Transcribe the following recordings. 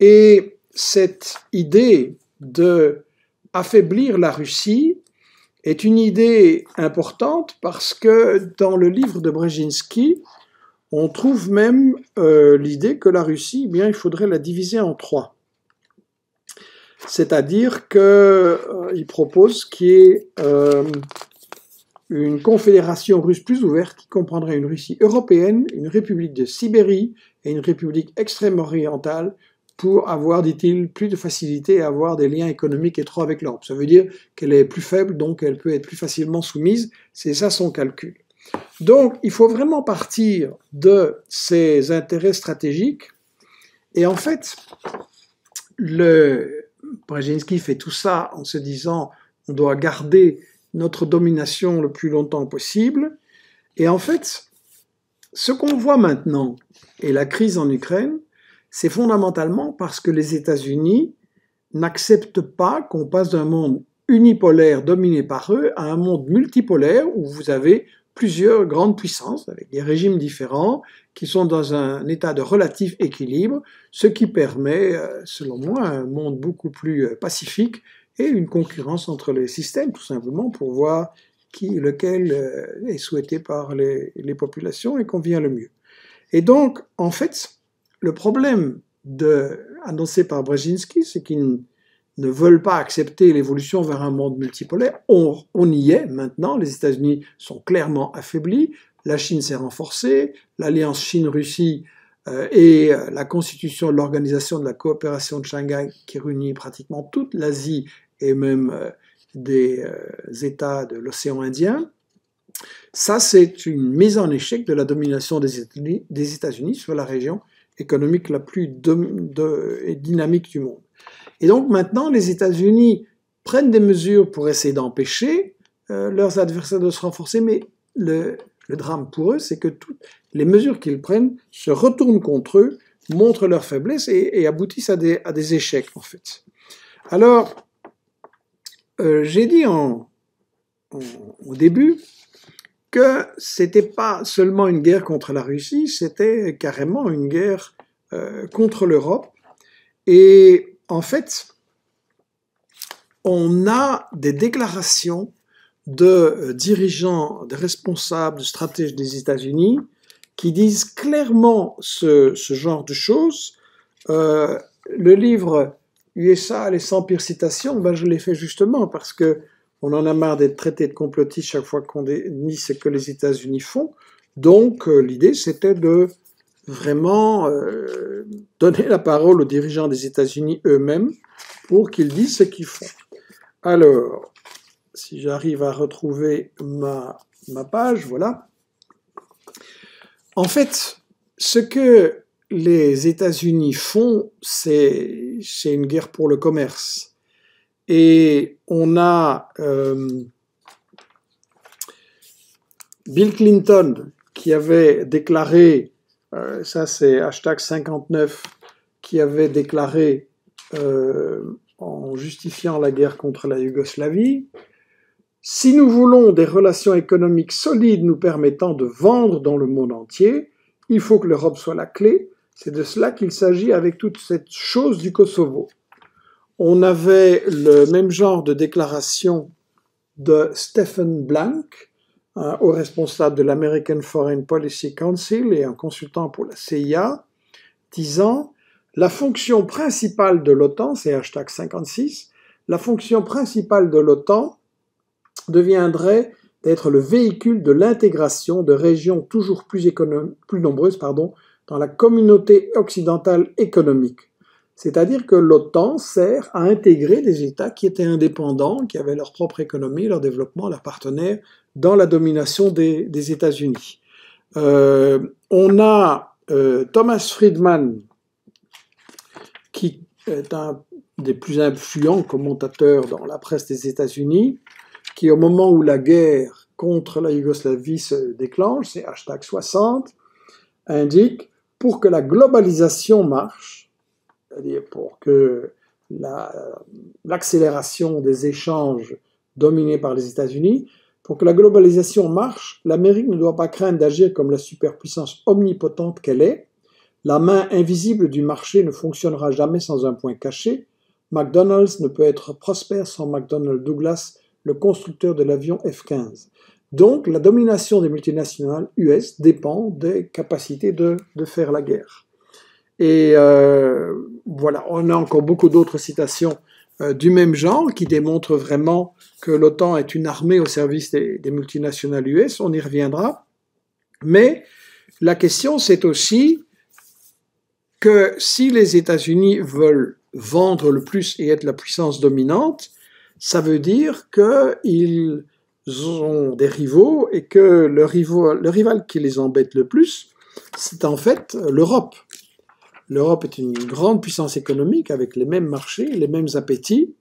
Et cette idée de affaiblir la Russie est une idée importante parce que dans le livre de Brzezinski, on trouve même euh, l'idée que la Russie, eh bien, il faudrait la diviser en trois. C'est-à-dire qu'il euh, propose qu'il y ait euh, une confédération russe plus ouverte qui comprendrait une Russie européenne, une république de Sibérie et une république extrême-orientale pour avoir, dit-il, plus de facilité à avoir des liens économiques étroits avec l'Europe. Ça veut dire qu'elle est plus faible, donc elle peut être plus facilement soumise. C'est ça son calcul. Donc, il faut vraiment partir de ces intérêts stratégiques. Et en fait, le Brzezinski fait tout ça en se disant on doit garder notre domination le plus longtemps possible. Et en fait, ce qu'on voit maintenant, et la crise en Ukraine, c'est fondamentalement parce que les États-Unis n'acceptent pas qu'on passe d'un monde unipolaire dominé par eux à un monde multipolaire où vous avez plusieurs grandes puissances avec des régimes différents qui sont dans un état de relatif équilibre, ce qui permet, euh, selon moi, un monde beaucoup plus euh, pacifique et une concurrence entre les systèmes, tout simplement pour voir qui, lequel euh, est souhaité par les, les populations et convient le mieux. Et donc, en fait, le problème annoncé par Brzezinski, c'est qu'ils ne veulent pas accepter l'évolution vers un monde multipolaire. On, y est maintenant, les États-Unis sont clairement affaiblis, la Chine s'est renforcée, l'alliance Chine-Russie euh, et euh, la constitution de l'organisation de la coopération de Shanghai qui réunit pratiquement toute l'Asie et même euh, des États de l'océan Indien. Ça, c'est une mise en échec de la domination des États-Unis sur la région économique la plus de, dynamique du monde. Et donc maintenant, les États-Unis prennent des mesures pour essayer d'empêcher euh, leurs adversaires de se renforcer, mais le, drame pour eux, c'est que toutes les mesures qu'ils prennent se retournent contre eux, montrent leur faiblesse et, aboutissent à des, échecs, en fait. Alors, euh, j'ai dit au début que c'était pas seulement une guerre contre la Russie, c'était carrément une guerre euh, contre l'Europe. Et en fait, on a des déclarations de euh, dirigeants, de responsables, de stratèges des États-Unis qui disent clairement ce, genre de choses. Euh, le livre USA, les 100 pires citations, ben, je l'ai fait justement parce que on en a marre d'être traités de complotis chaque fois qu'on dit ce que les États-Unis font. Donc euh, l'idée, c'était de vraiment euh, donner la parole aux dirigeants des États-Unis eux-mêmes pour qu'ils disent ce qu'ils font. Alors, si j'arrive à retrouver ma, ma page, voilà. En fait, ce que les États-Unis font, c'est une guerre pour le commerce et on a euh, Bill Clinton qui avait déclaré, euh, ça c'est hashtag 59, qui avait déclaré euh, en justifiant la guerre contre la Yougoslavie, si nous voulons des relations économiques solides nous permettant de vendre dans le monde entier, il faut que l'Europe soit la clé. C'est de cela qu'il s'agit avec toute cette chose du Kosovo on avait le même genre de déclaration de Stephen Blank, euh, au responsable de l'American Foreign Policy Council et un consultant pour la CIA, disant La fonction principale de l'OTAN, c'est hashtag 56, la fonction principale de l'OTAN deviendrait d'être le véhicule de l'intégration de régions toujours plus, plus nombreuses pardon, dans la communauté occidentale économique. C'est-à-dire que l'OTAN sert à intégrer des États qui étaient indépendants, qui avaient leur propre économie, leur développement, leurs partenaires dans la domination des, États-Unis. Euh, on a euh, Thomas Friedman, qui est un des plus influents commentateurs dans la presse des États-Unis, qui au moment où la guerre contre la Yougoslavie se déclenche, c'est hashtag 60, indique pour que la globalisation marche, c'est-à-dire pour que euh, l'accélération des échanges dominés par les États-Unis, pour que la globalisation marche, l'Amérique ne doit pas craindre d'agir comme la superpuissance omnipotente qu'elle est. La main invisible du marché ne fonctionnera jamais sans un point caché. McDonald's ne peut être prospère sans McDonnell Douglas, le constructeur de l'avion F-15. Donc la domination des multinationales US dépend des capacités de faire la guerre. Et euh, voilà, on a encore beaucoup d'autres citations euh, du même genre qui démontrent vraiment que l'OTAN est une armée au service des, multinationales US, on y reviendra. Mais la question, c'est aussi que si les États-Unis veulent vendre le plus et être la puissance dominante, ça veut dire qu'ils ont des rivaux et que le, rival, le rival qui les embête le plus, c'est en fait l'Europe. L'Europe est une grande puissance économique avec les mêmes marchés, les mêmes appétits.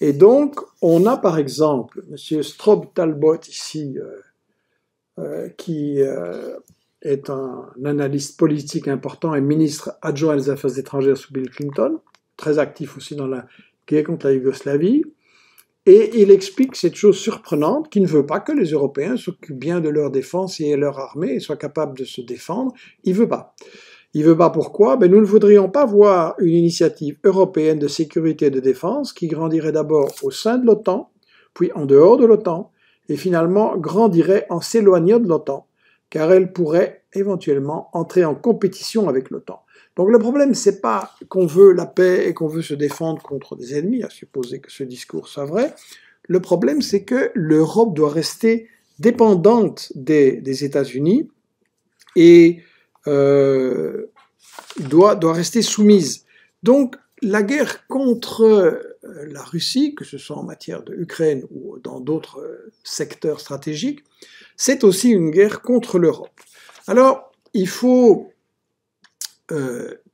Et donc, on a par exemple M. Straub Talbot ici, euh, euh, qui euh, est un, analyste politique important et ministre adjoint des Affaires étrangères sous Bill Clinton, très actif aussi dans la guerre contre la Yougoslavie. Et il explique cette chose surprenante qui ne veut pas que les Européens s'occupent bien de leur défense et leur armée et soient capables de se défendre. Il veut pas. Il veut pas pourquoi ben Nous ne voudrions pas voir une initiative européenne de sécurité et de défense qui grandirait d'abord au sein de l'OTAN, puis en dehors de l'OTAN, et finalement grandirait en s'éloignant de l'OTAN, car elle pourrait éventuellement entrer en compétition avec l'OTAN. Donc le problème, c'est pas qu'on veut la paix et qu'on veut se défendre contre des ennemis, à supposer que ce discours soit vrai. Le problème, c'est que l'Europe doit rester dépendante des, des États-Unis et euh, doit, doit rester soumise. Donc la guerre contre euh, la Russie, que ce soit en matière de Ukraine ou dans d'autres euh, secteurs stratégiques, c'est aussi une guerre contre l'Europe. Alors, il faut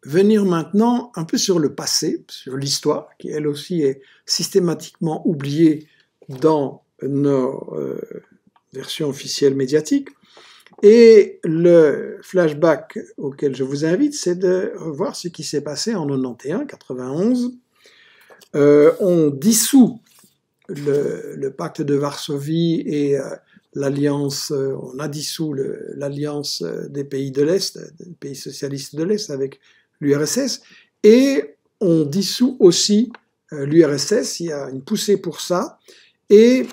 venir maintenant un peu sur le passé, sur l'histoire, qui elle aussi est systématiquement oubliée dans nos versions officielles médiatiques. Et le flashback auquel je vous invite, c'est de voir ce qui s'est passé en 91, 91. Euh, on dissout le, pacte de Varsovie et euh, l'alliance, euh, on a dissous l'alliance des pays de l'Est, des pays socialistes de l'Est avec l'URSS, et on dissout aussi l'URSS, il y a une poussée pour ça, et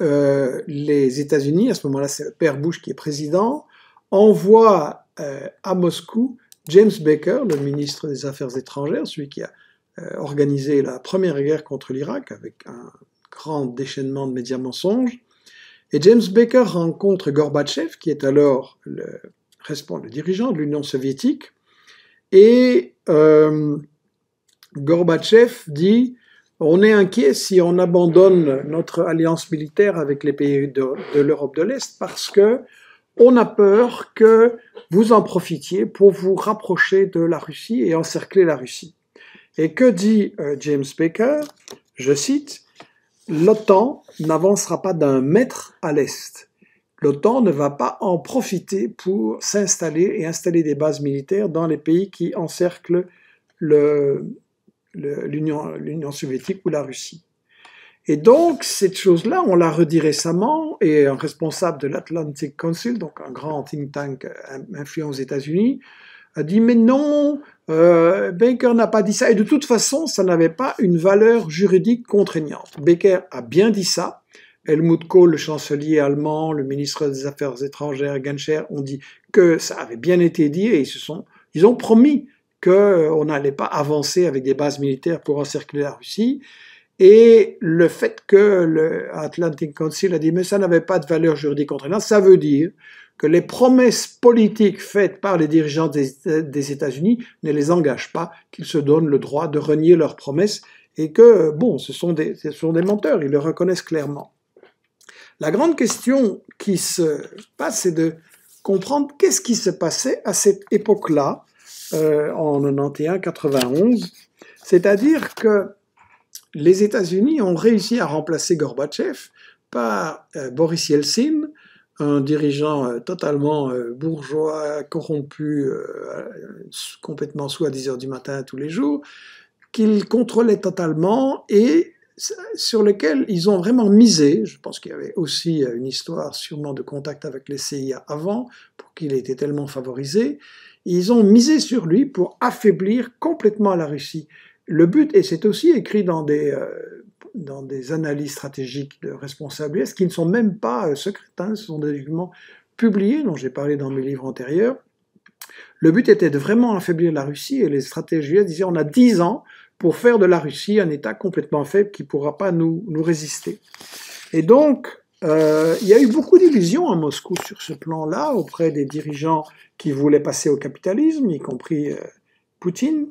euh, les États-Unis, à ce moment-là c'est Père Bush qui est président, envoie euh, à Moscou James Baker, le ministre des Affaires étrangères, celui qui a euh, organisé la première guerre contre l'Irak avec un grand déchaînement de médias mensonges. Et James Baker rencontre Gorbatchev, qui est alors le, le dirigeant de l'Union soviétique. Et Gorbatchev dit on est inquiet si on abandonne notre alliance militaire avec les pays de, l'Europe de l'Est parce que on a peur que vous en profitiez pour vous rapprocher de la Russie et encercler la Russie. Et que dit euh, James Baker Je cite L'OTAN n'avancera pas d'un mètre à l'Est. L'OTAN ne va pas en profiter pour s'installer et installer des bases militaires dans les pays qui encerclent le, l'Union soviétique ou la Russie. Et donc, cette chose-là, on l'a redit récemment, et un responsable de l'Atlantic Council, donc un grand think tank euh, influent aux États-Unis, a dit Mais non, euh, Baker n'a pas dit ça. Et de toute façon, ça n'avait pas une valeur juridique contraignante. Baker a bien dit ça. Helmut Kohl, le chancelier allemand, le ministre des Affaires étrangères, Genscher, ont dit que ça avait bien été dit et ils, se sont, ils ont promis qu'on euh, n'allait pas avancer avec des bases militaires pour encercler la Russie. Et le fait que l'Atlantic Council a dit mais ça n'avait pas de valeur juridique contraignante, ça veut dire que les promesses politiques faites par les dirigeants euh, des, États-Unis ne les engagent pas, qu'ils se donnent le droit de renier leurs promesses et que, bon, ce sont des, ce sont des menteurs, ils le reconnaissent clairement. La grande question qui se passe, c'est de comprendre qu'est-ce qui se passait à cette époque-là euh, en 91-91. C'est-à-dire que les États-Unis ont réussi à remplacer Gorbatchev par euh, Boris Yeltsin, un dirigeant euh, totalement bourgeois, corrompu, complètement sous à 10 heures du matin tous les jours, qu'ils contrôlaient totalement et sur lequel ils ont vraiment misé, je pense qu'il y avait aussi une histoire sûrement de contact avec les CIA avant, qu'il était tellement favorisé, ils ont misé sur lui pour affaiblir complètement la Russie. Le but, et c'est aussi écrit dans des, euh, dans des analyses stratégiques de responsables qui ne sont même pas euh, hein, ce sont des documents publiés dont j'ai parlé dans mes livres antérieurs. Le but était de vraiment affaiblir la Russie et les stratégies disaient on a dix ans pour faire de la Russie un État complètement faible qui ne pourra pas nous résister. Et donc, euh, il y a eu beaucoup d'illusions à Moscou sur ce plan-là auprès des dirigeants qui voulaient passer au capitalisme, y compris euh, Poutine.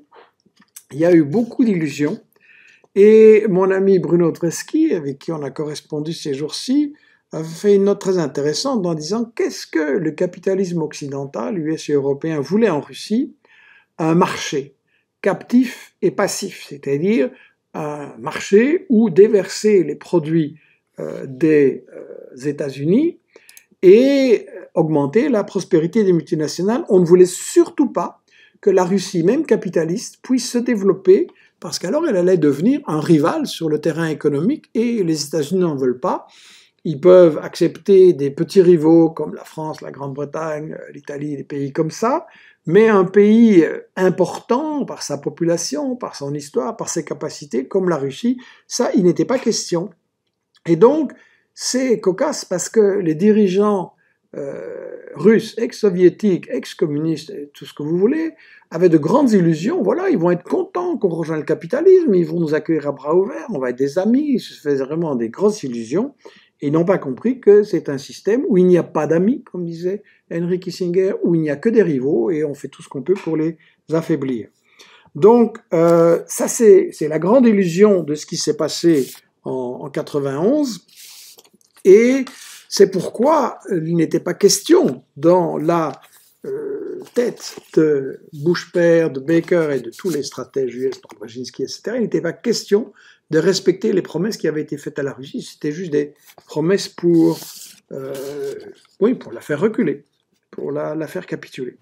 Il y a eu beaucoup d'illusions. Et mon ami Bruno Treski avec qui on a correspondu ces jours-ci, a fait une note très intéressante en disant qu'est-ce que le capitalisme occidental, US et européen, voulait en Russie Un marché captif et passif, c'est-à-dire un marché où déverser les produits euh, des euh, États-Unis et euh, augmenter la prospérité des multinationales. On ne voulait surtout pas que la Russie, même capitaliste, puisse se développer parce qu'alors elle allait devenir un rival sur le terrain économique et les États-Unis n'en veulent pas. Ils peuvent accepter des petits rivaux comme la France, la Grande-Bretagne, l'Italie, des pays comme ça, mais un pays important par sa population, par son histoire, par ses capacités, comme la Russie, ça, il n'était pas question. Et donc, c'est cocasse parce que les dirigeants euh, russes, ex-soviétiques, ex-communistes, tout ce que vous voulez, avaient de grandes illusions. Voilà, ils vont être contents qu'on rejoigne le capitalisme, ils vont nous accueillir à bras ouverts, on va être des amis. Ils se faisaient vraiment des grosses illusions. Ils n'ont pas compris que c'est un système où il n'y a pas d'amis, comme disait Henry Kissinger, où il n'y a que des rivaux et on fait tout ce qu'on peut pour les affaiblir. Donc, euh, ça, c'est la grande illusion de ce qui s'est passé en, 91. Et c'est pourquoi il n'était pas question dans la euh, tête de Bush père, de Baker et de tous les stratèges US, par Brzezinski, etc. Il n'était pas question de respecter les promesses qui avaient été faites à la Russie. C'était juste des promesses pour, euh, oui, pour la faire reculer, pour la faire capituler.